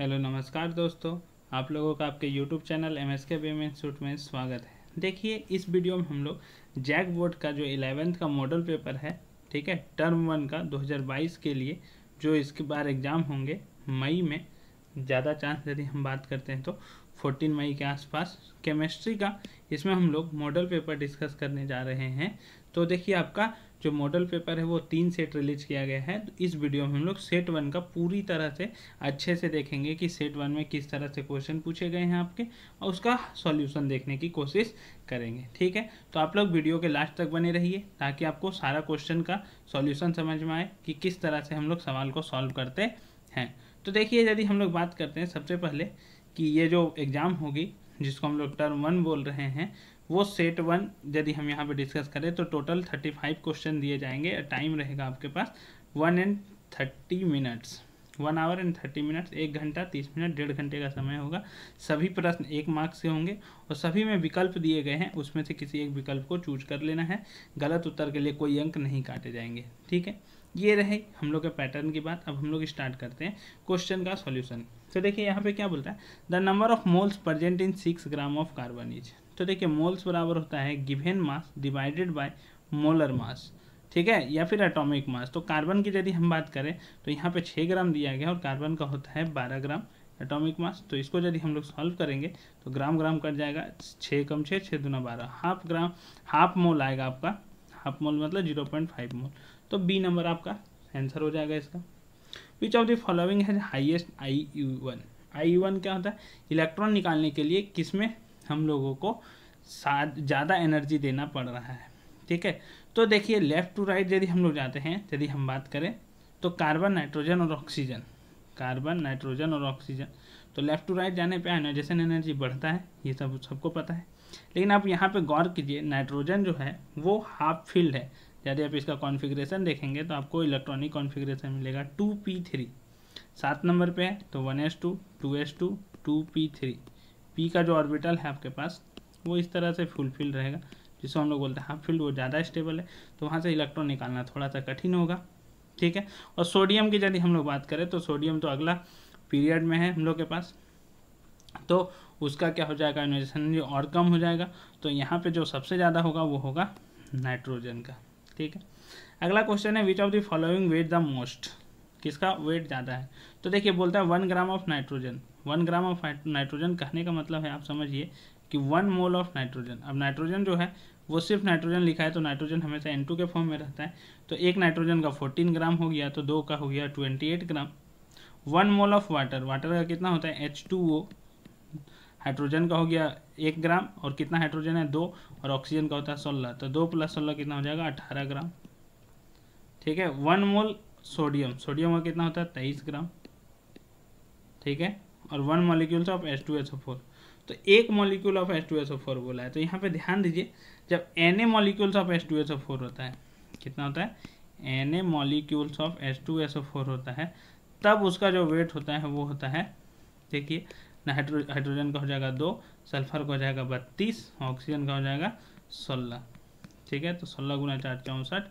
hello नमस्कार दोस्तों आप लोगों का आपके YouTube channel M S K B M institute में स्वागत है देखिए इस वीडियो में हम लोग जैक बोर्ड का जो इलेवेंथ का मॉडल पेपर है ठीक है टर्म वन का 2022 के लिए जो इसके बार एग्ज़ाम होंगे मई में ज़्यादा चांस यदि हम बात करते हैं तो 14 मई के आसपास केमिस्ट्री का इसमें हम लोग मॉडल पेपर डिस्कस करने जा रहे हैं तो देखिए आपका जो मॉडल पेपर है वो तीन सेट रिलीज किया गया है तो इस वीडियो में हम लोग सेट वन का पूरी तरह से अच्छे से देखेंगे कि सेट वन में किस तरह से क्वेश्चन पूछे गए हैं आपके और उसका सॉल्यूशन देखने की कोशिश करेंगे ठीक है तो आप लोग वीडियो के लास्ट तक बने रहिए ताकि आपको सारा क्वेश्चन का सॉल्यूशन समझ में आए कि किस तरह से हम लोग सवाल को सॉल्व करते हैं तो देखिए यदि हम लोग बात करते हैं सबसे पहले कि ये जो एग्ज़ाम होगी जिसको हम लोग टर्म वन बोल रहे हैं वो सेट वन यदि हम यहाँ पे डिस्कस करें तो टोटल थर्टी फाइव क्वेश्चन दिए जाएंगे टाइम रहेगा आपके पास one and thirty minutes one hour and thirty minutes एक घंटा तीस मिनट डेढ़ घंटे का समय होगा सभी प्रश्न एक मार्क्स से होंगे और सभी में विकल्प दिए गए हैं उसमें से किसी एक विकल्प को चूज कर लेना है गलत उत्तर के लिए कोई अंक नहीं काटे जाएंगे ठीक है ये रहे हम लोग के पैटर्न की बात अब हम लोग स्टार्ट करते हैं क्वेश्चन का सॉल्यूशन तो देखिए यहाँ पे क्या बोलता है the number of moles present in six gram of carbon is तो देखिए मोल्स बराबर होता है given mass divided by molar mass ठीक है या फिर एटॉमिक मास तो कार्बन की यदि हम बात करें तो यहाँ पे छः ग्राम दिया गया और कार्बन का होता है बारह ग्राम एटॉमिक मास तो इसको यदि हम लोग सॉल्व करेंगे तो ग्राम ग्राम कट जाएगा छः कम छः छः दुना बारह हाफ ग्राम हाफ मोल आएगा आपका हाफ मोल मतलब जीरो मोल तो बी नंबर आपका आंसर हो जाएगा इसका which of the following has highest I U one I one क्या होता है इलेक्ट्रॉन निकालने के लिए किस में हम लोगों को ज़्यादा एनर्जी देना पड़ रहा है ठीक है तो देखिए लेफ्ट टू राइट यदि हम लोग जाते हैं यदि हम बात करें तो कार्बन नाइट्रोजन और ऑक्सीजन कार्बन नाइट्रोजन और ऑक्सीजन तो लेफ्ट टू राइट जाने पे आयोनाइजेशन एनर्जी बढ़ता है ये सब सबको पता है लेकिन आप यहाँ पे गौर कीजिए नाइट्रोजन जो है वो हाफ फील्ड है यदि आप इसका कॉन्फ़िगरेशन देखेंगे तो आपको इलेक्ट्रॉनिक कॉन्फ़िगरेशन मिलेगा टू पी थ्री सात नंबर पे है तो one S two two S two two P three P का जो ऑर्बिटल है आपके पास वो इस तरह से फुलफिल रहेगा जिसको हम लोग बोलते हैं हाफ फील्ड वो ज़्यादा स्टेबल है तो वहाँ से इलेक्ट्रॉन निकालना थोड़ा सा कठिन होगा ठीक है और सोडियम की यदि हम लोग बात करें तो सोडियम तो अगला पीरियड में है हम लोग के पास तो उसका क्या हो जाएगा इन्वेजन और कम हो जाएगा तो यहाँ पे जो सबसे ज़्यादा होगा वो होगा नाइट्रोजन का ठीक है अगला क्वेश्चन है which of the following weight the most किसका वेट ज़्यादा है तो देखिए बोलता है one gram of nitrogen one gram of nitrogen कहने का मतलब है आप समझिए कि वन मोल ऑफ नाइट्रोजन अब नाइट्रोजन जो है वो सिर्फ नाइट्रोजन लिखा है तो नाइट्रोजन हमेशा एन के फॉर्म में रहता है तो एक नाइट्रोजन का फोर्टीन ग्राम हो गया तो दो का हो गया twenty eight gram one mole of water water का कितना होता है एच टू हाइड्रोजन का हो गया एक ग्राम और कितना हाइड्रोजन है दो और ऑक्सीजन का होता है सोलह तो दो प्लस सोलह कितना हो जाएगा अठारह ग्राम ठीक है वन मोल सोडियम सोडियम का कितना होता है तेईस ग्राम ठीक है और one molecules of S two S O four तो एक molecule of S two S O four बोला है तो यहाँ पे ध्यान दीजिए जब N A molecules of S two S O four होता है कितना होता है N A molecules of S two S O four होता है तब उसका जो वेट होता है वो होता है देखिए हाइड्रो हाइड्रोजन का हो जाएगा दो सल्फर का हो जाएगा बत्तीस ऑक्सीजन का हो जाएगा सोलह ठीक है तो सोलह गुना चार चौंसठ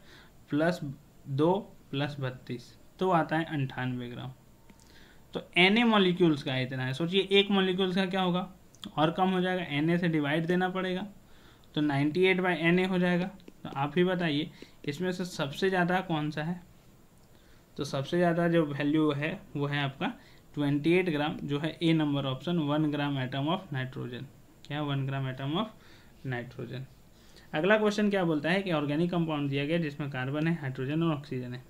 प्लस दो प्लस बत्तीस तो आता है अंठानवे ग्राम तो एन ए मॉलिक्यूल्स का इतना है सोचिए एक मॉलिक्यूल्स का क्या होगा और कम हो जाएगा एन ए से डिवाइड देना पड़ेगा तो ninety eight by N A हो जाएगा तो आप ही बताइए इसमें से सबसे ज़्यादा कौन सा है तो सबसे ज़्यादा जो वैल्यू है वो है आपका ट्वेंटी एट ग्राम जो है A number option one gram atom of nitrogen क्या one gram atom of nitrogen अगला क्वेश्चन क्या बोलता है कि ऑर्गेनिक कंपाउंड दिया गया जिसमें कार्बन है हाइड्रोजन और ऑक्सीजन है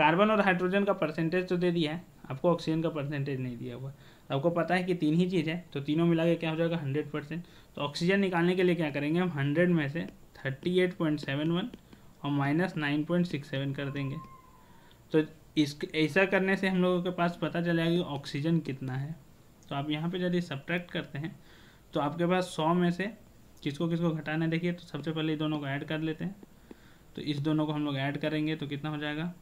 कार्बन और हाइड्रोजन का परसेंटेज तो दे दिया है आपको ऑक्सीजन का परसेंटेज नहीं दिया हुआ तो आपको पता है कि तीन ही चीज़ है तो तीनों मिला के क्या हो जाएगा हंड्रेड परसेंट तो ऑक्सीजन निकालने के लिए क्या करेंगे हम हंड्रेड में से thirty eight point seven one और minus nine point six seven कर देंगे तो इस ऐसा करने से हम लोगों के पास पता चलेगा कि ऑक्सीजन कितना है तो आप यहाँ पर यदि सब्ट्रैक्ट करते हैं तो आपके पास सौ में से किसको किसको घटाना देखिए तो सबसे पहले दोनों को ऐड कर लेते हैं तो इस दोनों को हम लोग ऐड करेंगे तो कितना हो जाएगा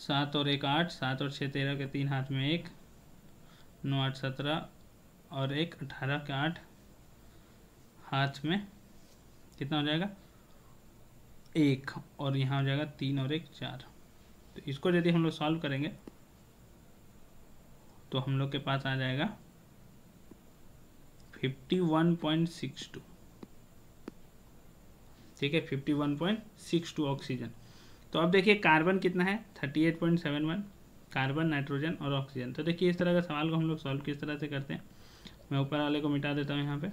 सात और एक आठ सात और छः तेरह के तीन हाथ में एक नौ आठ सत्रह और एक अठारह के आठ हाथ में कितना हो जाएगा एक और यहाँ हो जाएगा तीन और एक चार तो इसको यदि हम लोग सॉल्व करेंगे तो हम लोग के पास आ जाएगा fifty one point six two ठीक है fifty one point six two oxygen तो अब देखिए कार्बन कितना है thirty eight point seven one carbon nitrogen और ऑक्सीजन तो देखिए इस तरह का सवाल को हम लोग सॉल्व किस तरह से करते हैं मैं ऊपर वाले को मिटा देता हूँ यहाँ पे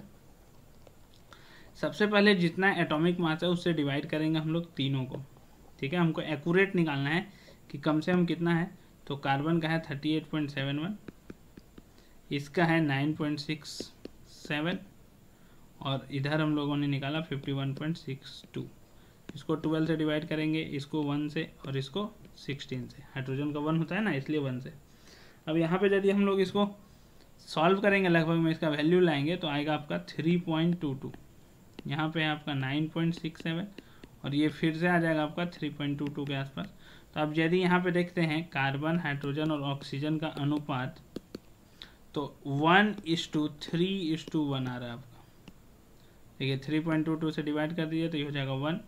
सबसे पहले जितना एटॉमिक मास है उससे डिवाइड करेंगे हम लोग तीनों को ठीक है हमको एकूरेट निकालना है कि कम से कम कितना है तो कार्बन का है thirty eight point seven one इसका है नाइन पॉइंट सिक्स सेवन और इधर हम लोगों ने निकाला fifty one point six two इसको ट्वेल्व से डिवाइड करेंगे इसको वन से और इसको सिक्सटीन से हाइड्रोजन का वन होता है ना इसलिए वन से अब यहाँ पे यदि हम लोग इसको सॉल्व करेंगे लगभग में इसका वैल्यू लाएंगे तो आएगा आपका थ्री पॉइंट टू टू यहाँ पर है आपका नाइन पॉइंट सिक्स सेवन और ये फिर से आ जाएगा आपका थ्री पॉइंट टू टू के आसपास तो अब यदि यहाँ पे देखते हैं कार्बन हाइड्रोजन और ऑक्सीजन का अनुपात तो one is to three is to one आ रहा है आपका देखिए थ्री पॉइंट टू टू से डिवाइड कर दीजिए तो ये हो जाएगा वन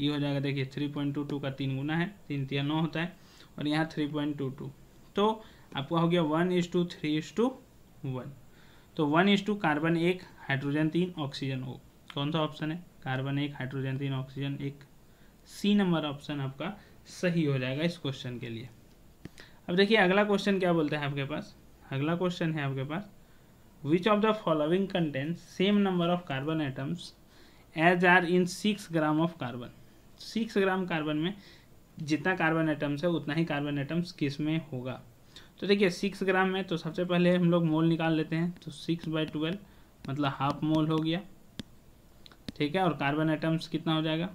ये हो जाएगा देखिए थ्री पॉइंट टू टू का तीन गुना है तीन तीन नौ होता है और यहाँ थ्री पॉइंट टू टू तो आपका हो गया one is to three is to one तो वन इज टू कार्बन एक हाइड्रोजन तीन ऑक्सीजन हो कौन सा ऑप्शन है कार्बन एक हाइड्रोजन तीन ऑक्सीजन एक सी नंबर ऑप्शन आपका सही हो जाएगा इस क्वेश्चन के लिए अब देखिए अगला क्वेश्चन क्या बोलता है आपके पास अगला क्वेश्चन है आपके पास which of the following content same number of carbon atoms as are in six gram of carbon six gram carbon में जितना कार्बन एटम्स है उतना ही कार्बन एटम्स किस में होगा तो देखिए सिक्स ग्राम में तो सबसे पहले हम लोग मोल निकाल लेते हैं तो सिक्स बाई ट्वेल्व मतलब हाफ मोल हो गया ठीक है और कार्बन एटम्स कितना हो जाएगा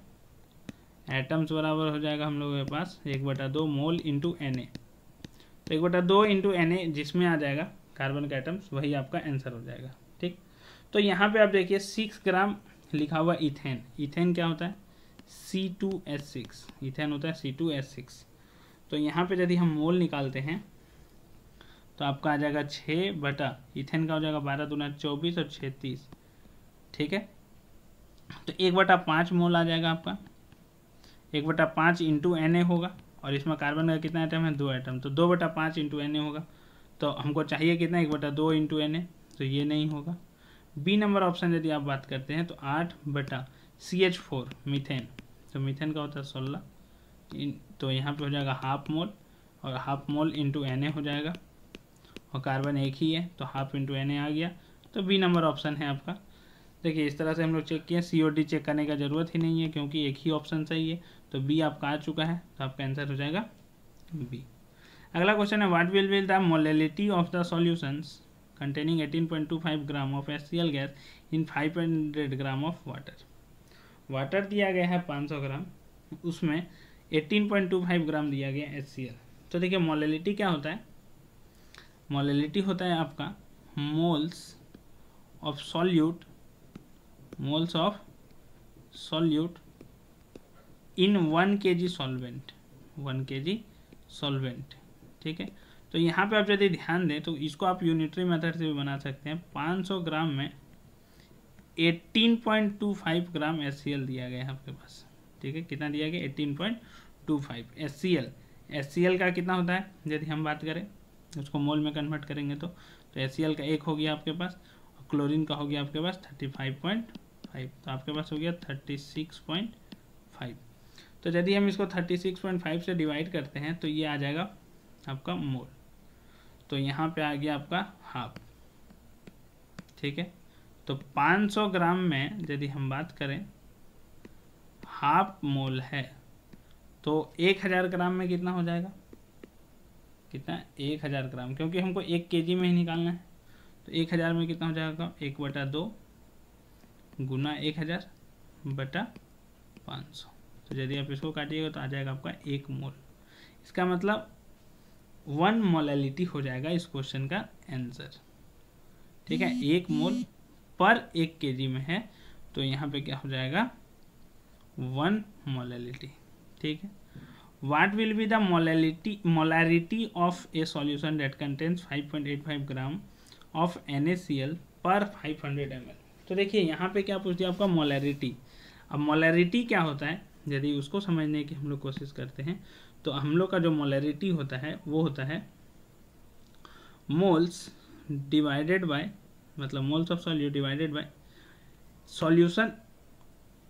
एटम्स बराबर हो जाएगा हम लोगों के पास एक बटा दो मोल इंटू एन ए तो एक बटा दो इंटू एन ए जिसमें आ जाएगा कार्बन का एटम्स वही आपका आंसर हो जाएगा ठीक तो यहाँ पे आप देखिए सिक्स ग्राम लिखा हुआ इथेन इथेन क्या होता है C two S six ethane होता है सी टू एस सिक्स तो यहाँ पे यदि हम मोल निकालते हैं तो आपका आ जाएगा छः बटा इथेन का हो जाएगा बारह दूना चौबीस और छत्तीस ठीक है तो एक बटा पाँच मोल आ जाएगा आपका एक बटा पाँच इंटू एन ए होगा और इसमें कार्बन का कितना आइटम है दो आइटम तो दो बटा पाँच इंटू एन ए होगा तो हमको चाहिए कितना एक बटा दो इंटू एन ए तो ये नहीं होगा बी नंबर ऑप्शन यदि आप बात करते हैं तो आठ बटा सी एच फोर मिथेन तो मीथेन का होता है सोलह तो यहाँ पे हो जाएगा हाफ मोल और हाफ मोल इंटू एन हो जाएगा और कार्बन एक ही है तो हाफ इंटू एन आ गया तो बी नंबर ऑप्शन है आपका देखिए इस तरह से हम लोग चेक किए सी ओ डी चेक करने का ज़रूरत ही नहीं है क्योंकि एक ही ऑप्शन सही है तो बी आपका आ चुका है तो आपका आंसर हो जाएगा बी अगला क्वेश्चन है what will will the molality of the solutions containing 18.25 gram of S gas in 500 gram of water water दिया गया है 500 ग्राम उसमें 18.25 ग्राम दिया गया एच सी तो देखिए मोलेलिटी क्या होता है मोलेलिटी होता है आपका moles of solute moles of solute in one K G solvent one K G solvent ठीक है तो यहाँ पे आप यदि ध्यान दें तो इसको आप यूनिटरी मेथड से भी बना सकते हैं 500 ग्राम में 18.25 ग्राम एस दिया गया है आपके पास ठीक है कितना दिया गया 18.25 पॉइंट टू का कितना होता है यदि हम बात करें उसको मोल में कन्वर्ट करेंगे तो तो एस का एक हो गया आपके पास और क्लोरीन का हो गया आपके पास 35.5 तो आपके पास हो गया 36.5 तो यदि हम इसको 36.5 से डिवाइड करते हैं तो ये आ जाएगा आपका मोल तो यहाँ पे आ गया आपका हाफ ठीक है तो 500 ग्राम में यदि हम बात करें हाफ मोल है तो 1000 ग्राम में कितना हो जाएगा कितना 1000 ग्राम क्योंकि हमको एक के में ही निकालना है तो 1000 में कितना हो जाएगा एक बटा दो गुना एक हज़ार बटा पाँच सौ तो यदि आप इसको काटिएगा तो आ जाएगा आपका एक मोल इसका मतलब वन मोलिटी हो जाएगा इस क्वेश्चन का आंसर ठीक है एक मोल पर एक के में है तो यहाँ पे क्या हो जाएगा वन मोलैलिटी ठीक है what will be the molality molarity of gram of N contains 5.85 L per five hundred 500 L तो देखिए यहाँ पे क्या पूछती है आपका मोलैरिटी अब मोलैरिटी क्या होता है यदि उसको समझने की हम लोग कोशिश करते हैं तो हम लोग का जो मोलैरिटी होता है वो होता है मोल्स डिवाइडेड बाई मतलब moles of solute divided by solution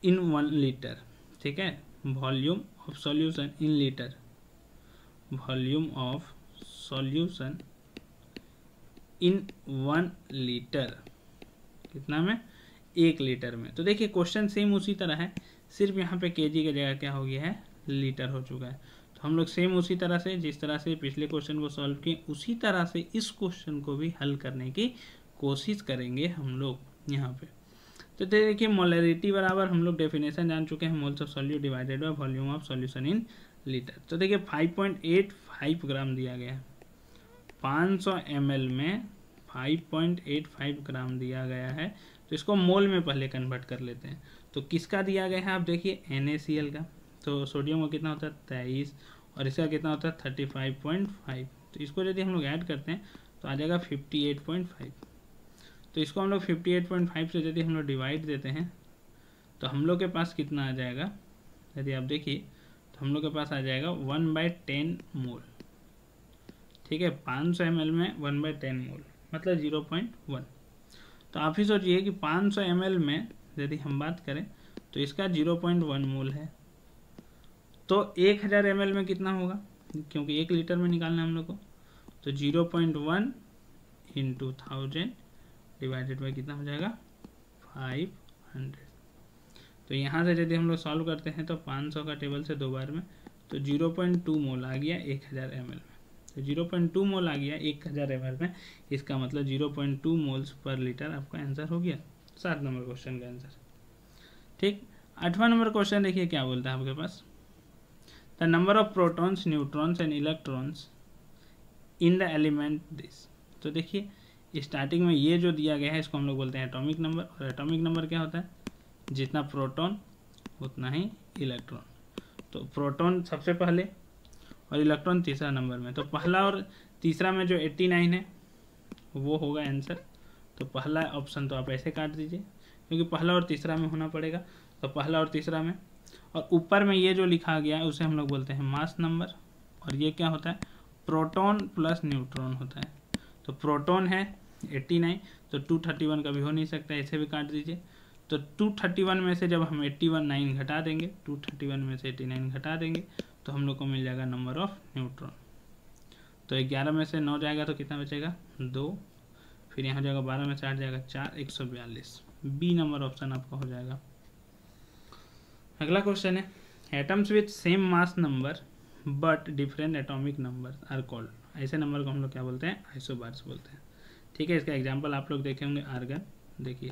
in one litre ठीक है volume of solution in litre volume of solution in one litre कितना में एक लीटर में तो देखिए क्वेश्चन सेम उसी तरह है सिर्फ यहाँ पे केजी की के जगह क्या हो गया है लीटर हो चुका है तो हम लोग सेम उसी तरह से जिस तरह से पिछले क्वेश्चन को सॉल्व किए उसी तरह से इस क्वेश्चन को भी हल करने की कोशिश करेंगे हम लोग यहाँ पे तो देखिए मोलरिटी बराबर हम लोग डेफिनेशन जान चुके हैं moles of solute divided by volume of solution in litre तो देखिए 5.85 ग्राम दिया गया है 500 एल में 5.85 ग्राम दिया गया है तो इसको मोल में पहले कन्वर्ट कर लेते हैं तो किसका दिया गया है आप देखिए एन का तो सोडियम का कितना होता है तेईस और इसका कितना होता है थर्टी फाइव पॉइंट फाइव तो इसको यदि हम लोग ऐड करते हैं तो आ जाएगा फिफ्टी एट पॉइंट फाइव तो इसको हम लोग फिफ्टी एट पॉइंट फाइव से यदि हम लोग डिवाइड देते हैं तो हम लोग के पास कितना आ जाएगा यदि आप देखिए तो हम लोग के पास आ जाएगा वन बाई टेन मोल ठीक है पाँच सौ एम एल में वन बाई टेन मोल मतलब जीरो पॉइंट वन तो आप ही सोचिए कि पाँच सौ एम एल में यदि हम बात करें तो इसका जीरो पॉइंट वन मोल है तो एक हज़ार एम एल में कितना होगा क्योंकि एक लीटर में निकालना है हम लोग को तो zero point one into thousand divided by कितना हो जाएगा फाइव हंड्रेड तो यहाँ से यदि हम लोग सॉल्व करते हैं तो पाँच सौ का टेबल से दो बार में तो जीरो पॉइंट टू मोल आ गया एक हज़ार एम में तो जीरो पॉइंट टू मोल आ गया एक हज़ार एम में इसका मतलब zero point two moles per litre आपका आंसर हो गया सात नंबर क्वेश्चन का आंसर ठीक आठवां नंबर क्वेश्चन देखिए क्या बोलता है आपके पास the number of protons neutrons and electrons in the element this तो देखिए स्टार्टिंग में ये जो दिया गया है इसको हम लोग बोलते हैं एटॉमिक नंबर और एटॉमिक नंबर क्या होता है जितना प्रोटॉन उतना ही इलेक्ट्रॉन तो प्रोटॉन सबसे पहले और इलेक्ट्रॉन तीसरा नंबर में तो पहला और तीसरा में जो 89 है वो होगा आंसर तो पहला ऑप्शन तो आप ऐसे काट दीजिए क्योंकि पहला और तीसरा में होना पड़ेगा तो पहला और तीसरा में और ऊपर में ये जो लिखा गया है उसे हम लोग बोलते हैं मास नंबर और ये क्या होता है प्रोटॉन प्लस न्यूट्रॉन होता है तो प्रोटॉन है 89 तो 231 कभी हो नहीं सकता ऐसे भी काट दीजिए तो 231 में से जब हम 81 नाइन घटा देंगे 231 में से 89 घटा देंगे तो हम लोग को मिल जाएगा नंबर ऑफ न्यूट्रॉन तो ग्यारह में से नौ जाएगा तो कितना बचेगा दो फिर यहाँ जाएगा बारह में से आठ जाएगा चार एक सौ बयालीस बी नंबर ऑप्शन आपका हो जाएगा अगला क्वेश्चन है atoms with same mass number but different atomic number are called ऐसे नंबर को हम लोग क्या बोलते हैं बार्स बोलते हैं ठीक है इसका एग्जाम्पल आप लोग देखे होंगे आर्गन देखिए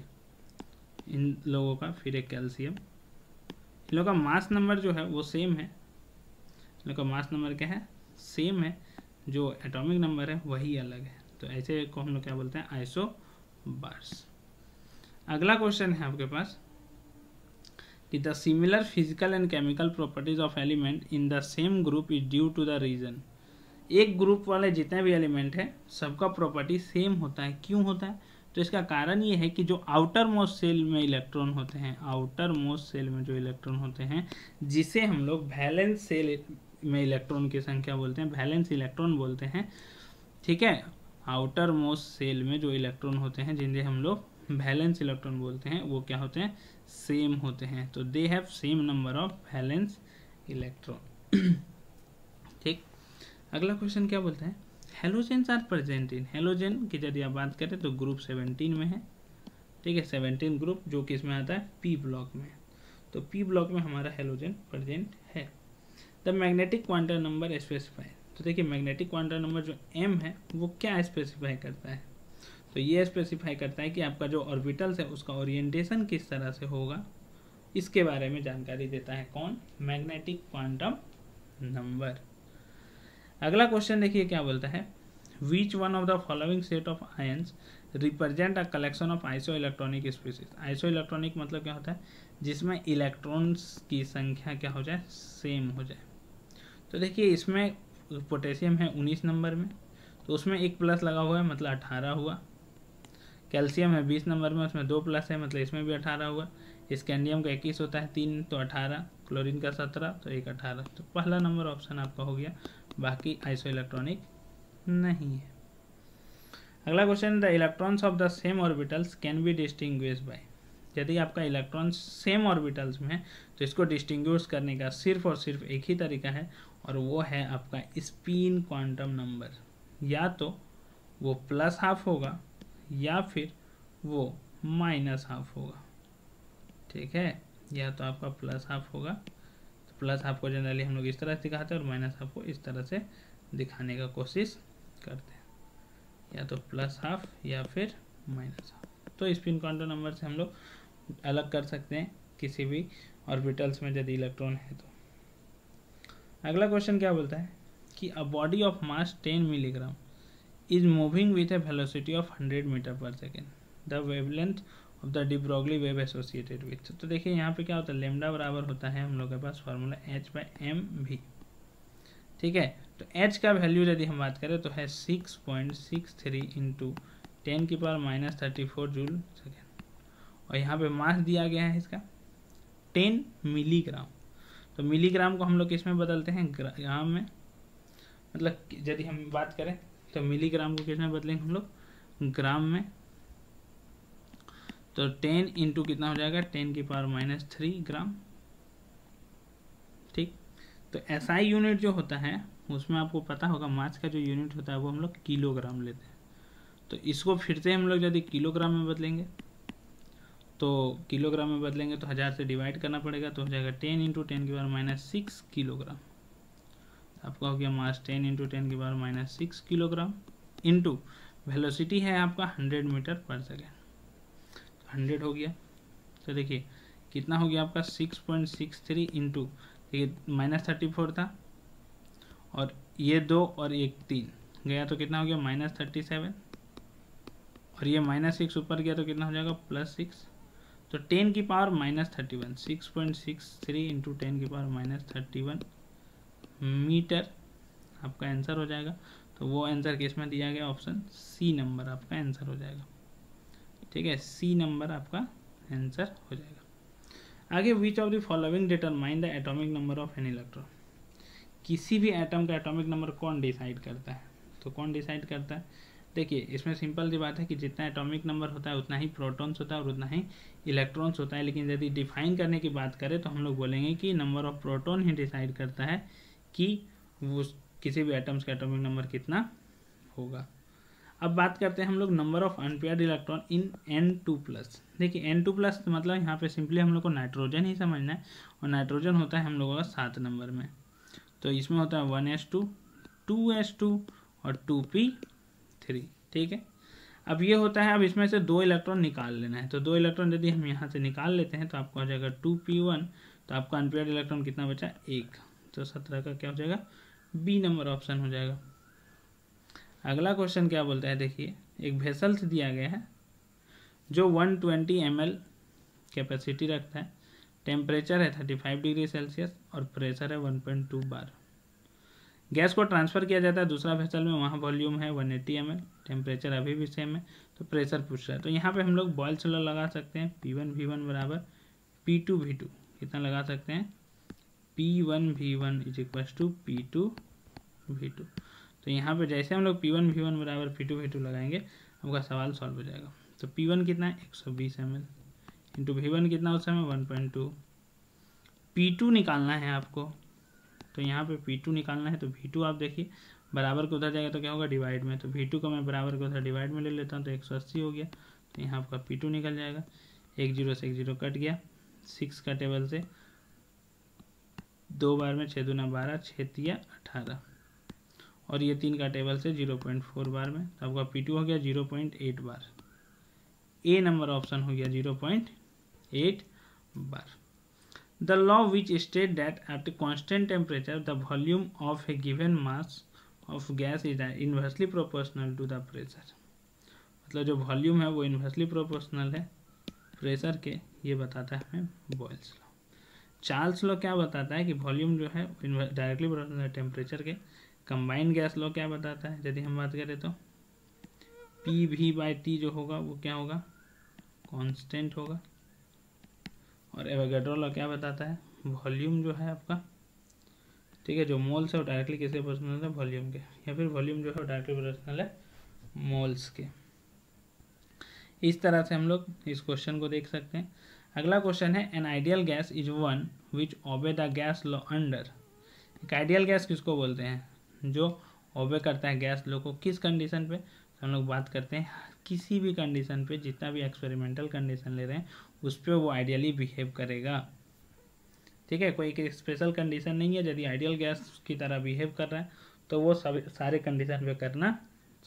इन लोगों का फिर एक कैल्शियम इन लोगों का मास नंबर जो है वो सेम है इन लोगों का मास नंबर क्या है सेम है जो एटॉमिक नंबर है वही अलग है तो ऐसे को हम लोग क्या बोलते हैं आइसो बार्स अगला क्वेश्चन है आपके पास कि the similar physical and chemical properties of element in the same group is due to the reason एक ग्रुप वाले जितने भी एलिमेंट हैं सबका प्रॉपर्टी सेम होता है क्यों होता है तो इसका कारण ये है कि जो आउटर मोस्ट सेल में इलेक्ट्रॉन होते हैं आउटर मोस्ट सेल में जो इलेक्ट्रॉन होते हैं जिसे हम लोग बैलेंस सेल में इलेक्ट्रॉन की संख्या बोलते हैं बैलेंस इलेक्ट्रॉन बोलते हैं ठीक है आउटर मोस्ट सेल में जो इलेक्ट्रॉन होते हैं जिन्हें हम लोग बैलेंस इलेक्ट्रॉन बोलते हैं वो क्या होते हैं सेम होते हैं तो they have same number of valence electron अगला क्वेश्चन क्या बोलते हैं halogens are present in halogen की यदि आप बात करें तो ग्रुप सेवनटीन में है ठीक है सेवनटीन ग्रुप जो कि इसमें आता है पी ब्लॉक में तो पी ब्लॉक में हमारा हेलोजन प्रेजेंट है the magnetic quantum number specify तो देखिए मैग्नेटिक क्वांटम नंबर जो एम है वो क्या स्पेसिफाई करता है तो ये स्पेसिफाई करता है कि आपका जो ऑर्बिटल्स है उसका ओरिएंटेशन किस तरह से होगा इसके बारे में जानकारी देता है कौन मैग्नेटिक क्वांटम नंबर अगला क्वेश्चन देखिए क्या बोलता है which one of the following set of ions represent a collection of isoelectronic species isoelectronic मतलब क्या होता है जिसमें इलेक्ट्रॉन्स की संख्या क्या हो जाए सेम हो जाए तो देखिए इसमें पोटेशियम है उन्नीस नंबर में तो उसमें एक प्लस लगा हुआ है मतलब अठारह हुआ कैल्शियम है बीस नंबर में उसमें दो प्लस है मतलब इसमें भी अठारह हुआ स्कैंडियम का इक्कीस होता है तीन तो अठारह क्लोरीन का सत्रह तो एक अठारह तो पहला नंबर ऑप्शन आपका हो गया बाकी आइसो इलेक्ट्रॉनिक नहीं है अगला question the electrons of the same orbitals can be distinguished by यदि आपका इलेक्ट्रॉन सेम ऑर्बिटल्स में है तो इसको डिस्टिंग्विश करने का सिर्फ और सिर्फ एक ही तरीका है और वो है आपका स्पिन क्वांटम नंबर या तो वो प्लस हाफ होगा या फिर वो माइनस हाफ होगा ठीक है या तो आपका प्लस हाफ होगा प्लस आपको जनरली हम लोग इस तरह से दिखाते हैं और माइनस आपको इस तरह से दिखाने का कोशिश करते हैं या तो प्लस हाफ या फिर माइनस हाफ तो स्पिन काउंटर नंबर से हम लोग अलग कर सकते हैं किसी भी ऑर्बिटल्स में यदि इलेक्ट्रॉन है तो अगला क्वेश्चन क्या बोलता है कि a body of mass ten milligram is moving with a velocity of hundred metre per second the wavelength of the de Broglie wave associated with तो देखिए यहाँ पे क्या होता है लेमडा बराबर होता है हम लोग के पास फॉर्मूला एच बाई एम भी ठीक है तो एच का वैल्यू यदि हम बात करें तो है six point six three into ten की power minus thirty four joule second और यहाँ पे मास दिया गया है इसका टेन मिलीग्राम तो मिलीग्राम को हम लोग किस में बदलते हैं ग्राम में मतलब यदि हम बात करें तो मिलीग्राम को किस में बदलेंगे हम लोग ग्राम में तो टेन इंटू कितना हो जाएगा टेन की पावर माइनस थ्री ग्राम ठीक तो ऐसा SI यूनिट जो होता है उसमें आपको पता होगा मास का जो यूनिट होता है वो हम लोग किलोग्राम लेते हैं तो इसको फिर से हम लोग यदि किलोग्राम में बदलेंगे तो किलोग्राम में बदलेंगे तो हज़ार से डिवाइड करना पड़ेगा तो हो जाएगा टेन इंटू टेन की पावर माइनस सिक्स किलोग्राम आपका हो गया मास टेन इंटू टेन की power minus six kilogram into velocity है आपका hundred metre per second hundred हो गया तो देखिए कितना हो गया आपका six point six three into देखिए माइनस थर्टी फोर था और ये दो और एक तीन गया तो कितना हो गया माइनस थर्टी सेवन और ये माइनस सिक्स ऊपर गया तो कितना हो जाएगा प्लस सिक्स तो टेन की power minus thirty one six point six three into ten की power minus thirty one metre आपका आंसर हो जाएगा तो वो आंसर किस में दिया गया ऑप्शन सी नंबर आपका आंसर हो जाएगा ठीक है सी नंबर आपका आंसर हो जाएगा आगे which of the following determine the atomic number of an electron किसी भी एटम का एटॉमिक नंबर कौन डिसाइड करता है तो कौन डिसाइड करता है देखिए इसमें सिंपल सी बात है कि जितना एटॉमिक नंबर होता है उतना ही प्रोटॉन्स होता है और उतना ही इलेक्ट्रॉन्स होता है लेकिन यदि डिफाइन करने की बात करें तो हम लोग बोलेंगे कि नंबर ऑफ प्रोटॉन ही डिसाइड करता है कि वो किसी भी एटम्स का एटॉमिक नंबर कितना होगा अब बात करते हैं हम लोग number of unpaired electron in N two plus देखिए एन टू प्लस मतलब यहाँ पे सिंपली हम लोग को नाइट्रोजन ही समझना है और नाइट्रोजन होता है हम लोगों का सात नंबर में तो इसमें होता है one S two two S two और टू पी थ्री ठीक है अब ये होता है अब इसमें से दो इलेक्ट्रॉन निकाल लेना है तो दो इलेक्ट्रॉन यदि हम यहाँ से निकाल लेते हैं तो आपको हो जाएगा टू पी वन तो आपका अनपेयर्ड इलेक्ट्रॉन कितना बचा एक तो सत्रह का क्या हो जाएगा बी नंबर ऑप्शन हो जाएगा अगला क्वेश्चन क्या बोलता है देखिए एक भेसल्स दिया गया है जो 120 ट्वेंटी कैपेसिटी रखता है टेम्परेचर है 35 डिग्री सेल्सियस और प्रेशर है 1.2 बार गैस को ट्रांसफ़र किया जाता है दूसरा भेसल में वहाँ वॉल्यूम है 180 एटी टेम्परेचर अभी भी सेम है तो प्रेशर पूछ रहा है तो यहाँ पे हम लोग बॉयल सोलर लगा सकते हैं पी वन वी वन बराबर पी टू वी टू कितना लगा सकते हैं P one V one is equal to P two V two तो यहाँ पे जैसे हम लोग पी वन वी वन बराबर पी टू वी टू लगाएंगे आपका सवाल सॉल्व हो जाएगा तो पी वन कितना है एक सौ बीस M L into V one कितना उस समय one point two P two निकालना है आपको तो यहाँ पे पी टू निकालना है तो वी टू आप देखिए बराबर को उधर जाएगा तो क्या होगा डिवाइड में तो वी टू को मैं बराबर को उधर डिवाइड में ले लेता हूँ तो एक सौ अस्सी हो गया तो यहाँ आपका पी टू निकल जाएगा एक जीरो से एक जीरो कट गया सिक्स का टेबल से दो बार में छः दूना बारह छः तिया अठारह और ये तीन का टेबल से जीरो पॉइंट फोर बार में तो आपका पी टू हो गया zero point eight bar A number option हो गया zero point eight bar the law which state that at constant temperature the volume of a given mass of gas is inversely proportional to the pressure मतलब जो volume है वो inversely proportional है pressure के ये बताता है हमें बॉयल्स लॉ चार्ल्स लॉ क्या बताता है कि वॉल्यूम जो है डायरेक्टली प्रोपोर्शनल है टेम्परेचर के कंबाइंड गैस लॉ क्या बताता है यदि हम बात करें तो पी वी बाई टी जो होगा वो क्या होगा कांस्टेंट होगा और एवोगेड्रो लॉ क्या बताता है वॉल्यूम जो है आपका ठीक है जो मोल्स है वो डायरेक्टली किसके पर्सनल है वॉल्यूम के या फिर वॉल्यूम जो है वो डायरेक्टली पर्सनल है मोल्स के इस तरह से हम लोग इस क्वेश्चन को देख सकते हैं अगला क्वेश्चन है an ideal gas is one which obey the gas law under एक आइडियल गैस किसको बोलते हैं जो ओबे करता है गैस लो को किस कंडीशन पे हम लोग बात करते हैं किसी भी कंडीशन पे जितना भी एक्सपेरिमेंटल कंडीशन ले रहे हैं उस पर वो आइडियली बिहेव करेगा ठीक है कोई एक स्पेशल कंडीशन नहीं है यदि आइडियल गैस की तरह बिहेव कर रहा है तो वो सब सारे कंडीशन पे करना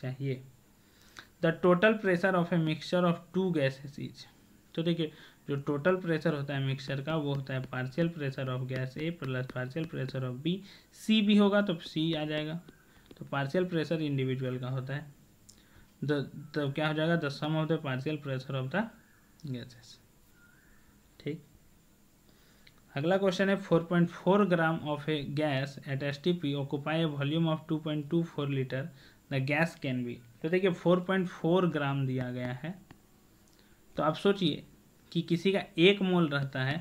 चाहिए the total pressure of a mixture of two gases is तो देखिए जो टोटल प्रेशर होता है मिक्सचर का वो होता है partial pressure of gas A plus partial pressure of B C भी होगा तो सी आ जाएगा तो पार्शियल प्रेशर इंडिविजुअल का होता है द तो क्या हो जाएगा the sum of the partial pressure of the gases ठीक अगला क्वेश्चन है four point four gram of a gas at S T P occupy volume of four litre the gas can be तो देखिए four point four ग्राम दिया गया है तो आप सोचिए कि किसी का एक मोल रहता है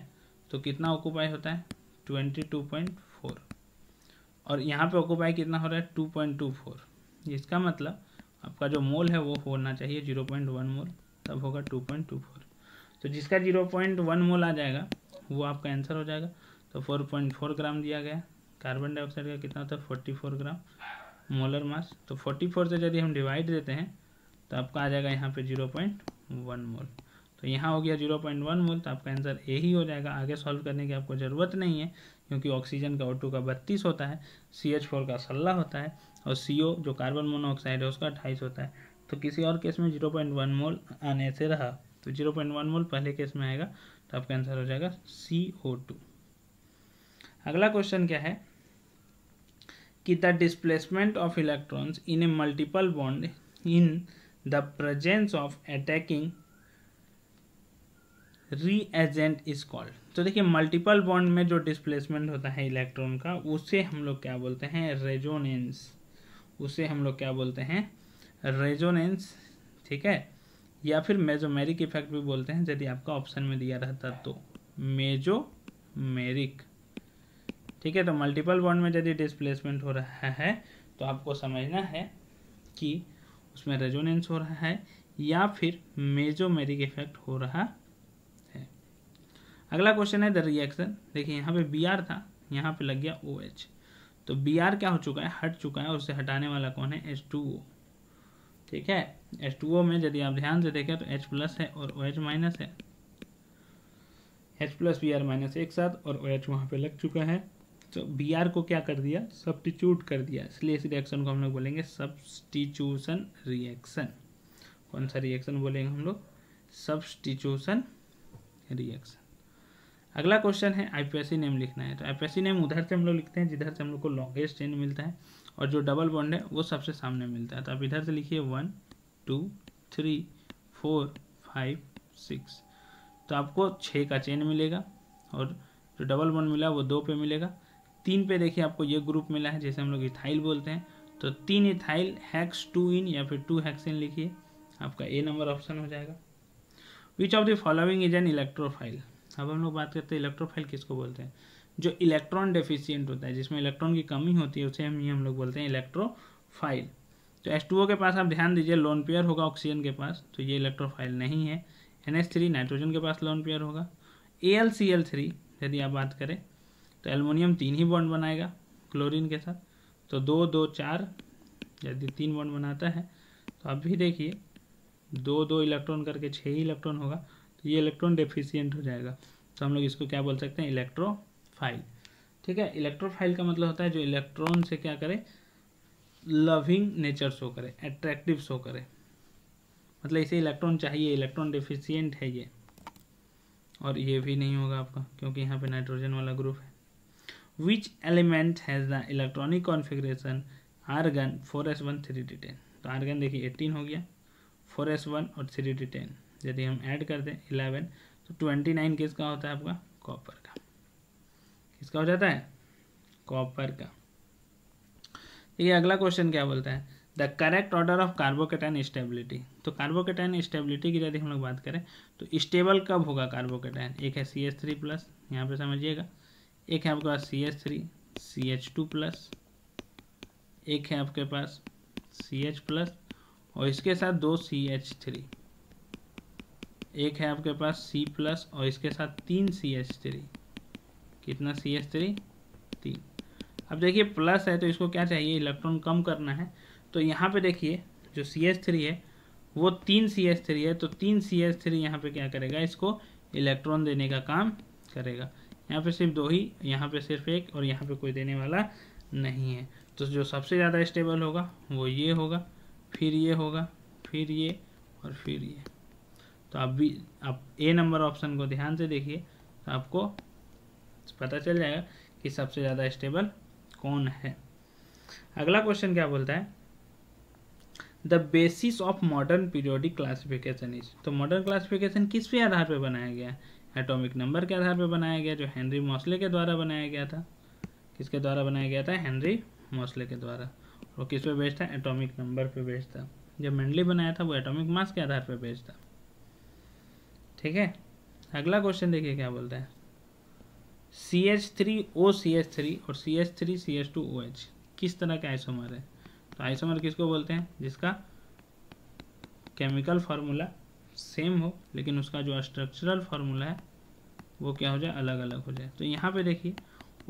तो कितना ऑक्यूपाई होता है ट्वेंटी टू पॉइंट फोर और यहाँ पे ऑक्यूपाई कितना हो रहा है टू पॉइंट टू फोर जिसका मतलब आपका जो मोल है वो होना चाहिए जीरो पॉइंट वन मोल तब होगा टू पॉइंट टू फोर तो जिसका जीरो पॉइंट वन मोल आ जाएगा वो आपका आंसर हो जाएगा तो फोर पॉइंट फोर ग्राम दिया गया कार्बन डाइऑक्साइड का कितना होता है forty four gram molar mass तो फोर्टी फोर से यदि हम डिवाइड देते हैं तो आपका आ जाएगा यहाँ पे जीरो पॉइंट वन मोल तो यहाँ हो गया जीरो पॉइंट वन मोल तो आपका आंसर ए ही हो जाएगा आगे सॉल्व करने की आपको ज़रूरत नहीं है क्योंकि ऑक्सीजन का ओ टू का बत्तीस होता है सी एच फोर का सल्ला होता है और सी ओ जो कार्बन मोनोऑक्साइड है उसका अट्ठाईस होता है तो किसी और केस में जीरो पॉइंट वन मोल आने से रहा तो जीरो पॉइंट वन मोल पहले केस में आएगा तो आपका आंसर हो जाएगा सी ओ टू अगला क्वेश्चन क्या है कि the displacement of electrons in a multiple bond in the presence of attacking reagent is called तो देखिए मल्टीपल बॉन्ड में जो डिस्प्लेसमेंट होता है इलेक्ट्रॉन का उसे हम लोग क्या बोलते हैं रेजोनेंस उसे हम लोग क्या बोलते हैं रेजोनेंस ठीक है या फिर मेजोमेरिक इफेक्ट भी बोलते हैं यदि आपका ऑप्शन में दिया रहता तो मेजोमेरिक ठीक है तो मल्टीपल बॉन्ड में यदि डिस्प्लेसमेंट हो रहा है तो आपको समझना है कि उसमें रेजोनेंस हो रहा है या फिर मेजोमेरिक इफेक्ट हो रहा अगला क्वेश्चन है द रिएक्शन देखिए यहाँ पे बी आर था यहाँ पे लग गया ओ एच तो बी आर क्या हो चुका है हट चुका है और उसे हटाने वाला कौन है एच टू ओ ठीक है एच टू ओ में यदि आप ध्यान से देखें तो एच प्लस है और ओ एच माइनस है H plus B R minus एक साथ और ओ एच वहाँ पर लग चुका है तो बी आर को क्या कर दिया सब्सटीट्यूट कर दिया इसलिए इस रिएक्शन को हम लोग बोलेंगे सब्सटीट्यूशन रिएक्शन कौन सा रिएक्शन बोलेंगे हम लोग सब्सटीट्यूशन रिएक्शन अगला क्वेश्चन है आईपीएससी नेम लिखना है तो आईपीएससी नेम उधर से हम लोग लिखते हैं जिधर से हम लोग को लॉन्गेस्ट चेन मिलता है और जो डबल बॉन्ड है वो सबसे सामने मिलता है तो आप इधर से लिखिए one two three four five six तो आपको छः का चेन मिलेगा और जो डबल बॉन्ड मिला वो दो पे मिलेगा तीन पे देखिए आपको ये ग्रुप मिला है जैसे हम लोग इथाइल बोलते हैं तो तीन इथाइल हैक्स टू इन या फिर टू हैक्स इन लिखिए आपका ए नंबर ऑप्शन हो जाएगा which of the following is an electrophile अब हम लोग बात करते हैं इलेक्ट्रोफाइल किसको बोलते हैं जो इलेक्ट्रॉन डेफिशियंट होता है जिसमें इलेक्ट्रॉन की कमी होती है उसे हम ही हम लोग बोलते हैं इलेक्ट्रोफाइल तो एस के पास आप ध्यान दीजिए लोन पेयर होगा ऑक्सीजन के पास तो ये इलेक्ट्रोफाइल नहीं है एन थ्री नाइट्रोजन के पास लोन पेयर होगा ए थ्री यदि आप बात करें तो एलमोनियम तीन ही बॉन्ड बनाएगा क्लोरीन के साथ तो दो दो चार यदि तीन बॉन्ड बनाता है तो आप भी देखिए दो दो इलेक्ट्रॉन करके छः ही इलेक्ट्रॉन होगा तो ये इलेक्ट्रॉन डेफिशियंट हो जाएगा तो हम लोग इसको क्या बोल सकते हैं इलेक्ट्रोफाइल ठीक है इलेक्ट्रोफाइल का मतलब होता है जो इलेक्ट्रॉन से क्या करे लविंग नेचर शो करे एट्रैक्टिव शो करे मतलब इसे इलेक्ट्रॉन चाहिए इलेक्ट्रॉन डिफिशियंट है ये और ये भी नहीं होगा आपका क्योंकि यहाँ पे नाइट्रोजन वाला ग्रुप है which element has the electronic configuration argon four S one three D ten तो आर्गन देखिए एटीन हो गया फोर एस वन और थ्री डी टेन यदि हम ऐड कर दें इलेवन तो ट्वेंटी नाइन किसका होता है आपका कॉपर का किसका हो जाता है कॉपर का देखिए अगला क्वेश्चन क्या बोलता है the correct order of carbocation stability तो कार्बोकेटाइन स्टेबिलिटी की यदि हम लोग बात करें तो स्टेबल कब होगा कार्बोकेटाइन एक है सी एच थ्री प्लस यहाँ पर समझिएगा एक है आपके पास C H three C H two plus एक है आपके पास सी एच प्लस और इसके साथ दो सी एच थ्री एक है आपके पास C प्लस और इसके साथ तीन सी एच थ्री कितना सी एच थ्री तीन अब देखिए प्लस है तो इसको क्या चाहिए इलेक्ट्रॉन कम करना है तो यहाँ पे देखिए जो सी एच थ्री है वो तीन सी एच थ्री है तो तीन सी एच थ्री यहाँ पर क्या करेगा इसको इलेक्ट्रॉन देने का काम करेगा यहाँ पे सिर्फ दो ही यहाँ पे सिर्फ एक और यहाँ पे कोई देने वाला नहीं है तो जो सबसे ज़्यादा स्टेबल होगा वो ये होगा फिर ये होगा फिर ये और फिर ये तो आप भी आप ए नंबर ऑप्शन को ध्यान से देखिए तो आपको पता चल जाएगा कि सबसे ज़्यादा स्टेबल कौन है अगला क्वेश्चन क्या बोलता है the basis of modern periodic classification is तो मॉडर्न क्लासिफिकेशन किस पे आधार पर बनाया गया है एटॉमिक नंबर के आधार पर बनाया गया जो हेनरी मॉसले के द्वारा बनाया गया था किसके द्वारा बनाया गया था हेनरी मॉसले के द्वारा और किस पे बेस्ड था एटॉमिक नंबर पे बेस्ड था जब मेंडली बनाया था वो एटॉमिक मास के आधार पर बेस्ड था ठीक है अगला क्वेश्चन देखिए क्या बोलते हैं C H three O C H three और C H three C H two O H किस तरह का आइसोमर है तो आइसोमर किसको बोलते हैं जिसका केमिकल फार्मूला सेम हो लेकिन उसका जो स्ट्रक्चरल फार्मूला है वो क्या हो जाए अलग अलग हो जाए तो यहाँ पे देखिए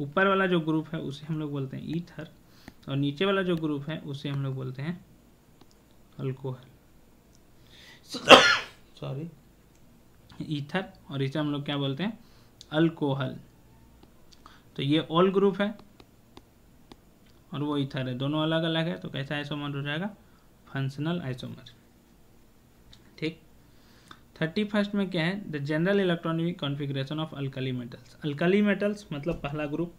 ऊपर वाला जो ग्रुप है उसे हम लोग बोलते हैं ईथर और नीचे वाला जो ग्रुप है उसे हम लोग बोलते हैं अल्कोहल सॉरी ईथर और इसे हम लोग क्या बोलते हैं अल्कोहल तो ये ऑल ग्रुप है और वो इथर है दोनों अलग अलग है तो कैसा आइसोमर हो जाएगा फंक्शनल आइसोमर ठीक थर्टी फर्स्ट में क्या है the general electronic configuration of alkali metals alkali metals मतलब पहला ग्रुप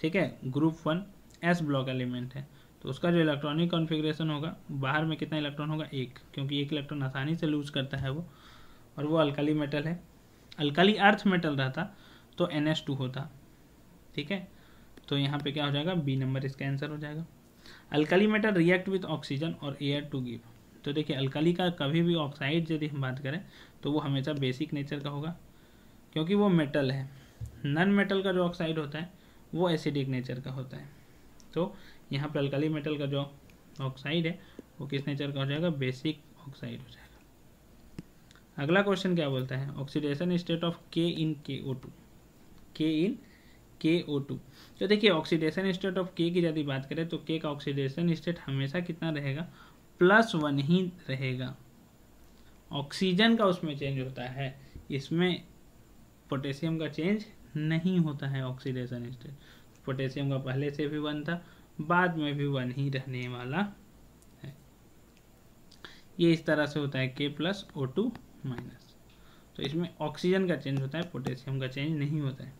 ठीक है group one S block element है तो उसका जो इलेक्ट्रॉनिक कॉन्फिग्रेशन होगा बाहर में कितना इलेक्ट्रॉन होगा एक क्योंकि एक इलेक्ट्रॉन आसानी से लूज करता है वो और वो अल्काली मेटल है अल्काली अर्थ मेटल रहता तो एन होता ठीक है तो यहाँ पे क्या हो जाएगा बी नंबर इसका आंसर हो जाएगा alkali metal react with oxygen और एयर टू गिव तो देखिए अल्काली का कभी भी ऑक्साइड यदि हम बात करें तो वो हमेशा बेसिक नेचर का होगा क्योंकि वो मेटल है नॉन मेटल का जो ऑक्साइड होता है वो एसिडिक नेचर का होता है तो यहाँ पर अल्काली मेटल का जो ऑक्साइड है वो किस नेचर का हो जाएगा बेसिक ऑक्साइड हो जाएगा अगला क्वेश्चन क्या बोलता है ऑक्सीडेशन स्टेट ऑफ के इन के ओ टू के इन के ओ टू तो देखिए ऑक्सीडेशन स्टेट ऑफ के की यदि बात करें तो के का ऑक्सीडेशन स्टेट हमेशा कितना रहेगा प्लस वन ही रहेगा ऑक्सीजन का उसमें चेंज होता है इसमें पोटेशियम का चेंज नहीं होता है ऑक्सीडेशन स्टेट पोटेशियम का पहले से भी वन था बाद में भी वन ही रहने वाला है ये इस तरह से होता है के प्लस ओ टू माइनस तो इसमें ऑक्सीजन का चेंज होता है पोटेशियम का चेंज नहीं होता है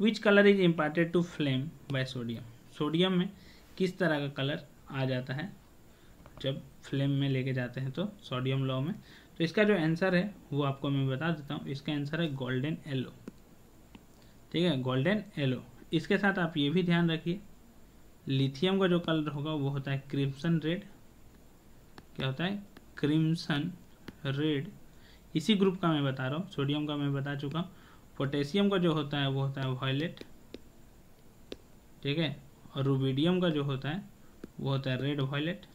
which colour is imparted to flame by sodium sodium में किस तरह का कलर आ जाता है जब फ्लेम में लेके जाते हैं तो सोडियम लॉ में तो इसका जो आंसर है वो आपको मैं बता देता हूँ इसका आंसर है गोल्डन येलो ठीक है गोल्डन येलो इसके साथ आप ये भी ध्यान रखिए लिथियम का जो कलर होगा वो होता है क्रिम्सन रेड क्या होता है क्रिम्सन रेड इसी ग्रुप का मैं बता रहा हूँ सोडियम का मैं बता चुका हूँ पोटेशियम का जो होता है वो होता है वॉयलेट ठीक है और रूबीडियम का जो होता है वो होता है रेड वॉयलेट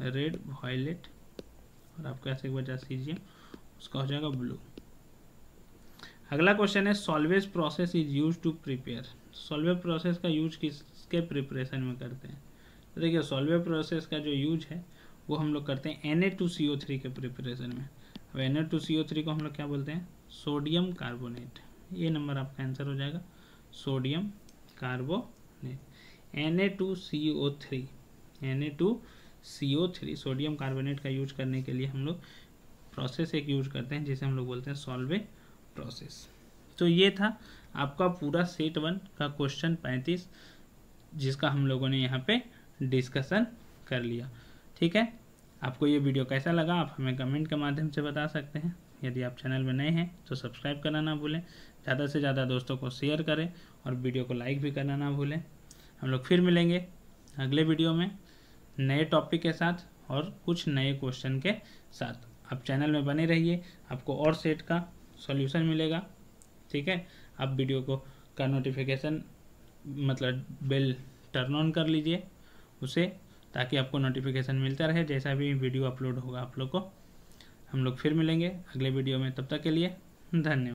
रेड वॉयलेट और आप कैसे बचा सीजिए उसका हो जाएगा ब्लू अगला क्वेश्चन है Solvay's process is use to prepare Solvay process का यूज किसके प्रिपरेशन में करते हैं तो देखिए सॉल्वे प्रोसेस का जो यूज है वो हम लोग करते हैं एन ए टू थ्री के प्रिपरेशन में वेनर टू सी ओ थ्री को हम लोग क्या बोलते हैं सोडियम कार्बोनेट ये नंबर आपका आंसर हो जाएगा sodium carbonate N A two C O three N A two C O three sodium carbonate का यूज करने के लिए हम लोग प्रोसेस एक यूज करते हैं जिसे हम लोग बोलते हैं सॉल्वे प्रोसेस तो ये था आपका पूरा सेट वन का क्वेश्चन पैंतीस जिसका हम लोगों ने यहाँ पे डिस्कशन कर लिया ठीक है आपको ये वीडियो कैसा लगा आप हमें कमेंट के माध्यम से बता सकते हैं यदि आप चैनल में नए हैं तो सब्सक्राइब करना ना भूलें ज़्यादा से ज़्यादा दोस्तों को शेयर करें और वीडियो को लाइक भी करना ना भूलें हम लोग फिर मिलेंगे अगले वीडियो में नए टॉपिक के साथ और कुछ नए क्वेश्चन के साथ आप चैनल में बने रहिए आपको और सेट का सॉल्यूशन मिलेगा ठीक है आप वीडियो को का नोटिफिकेशन मतलब बेल टर्न ऑन कर लीजिए उसे ताकि आपको नोटिफिकेशन मिलता रहे जैसा भी वीडियो अपलोड होगा आप लोग को हम लोग फिर मिलेंगे अगले वीडियो में तब तक के लिए धन्यवाद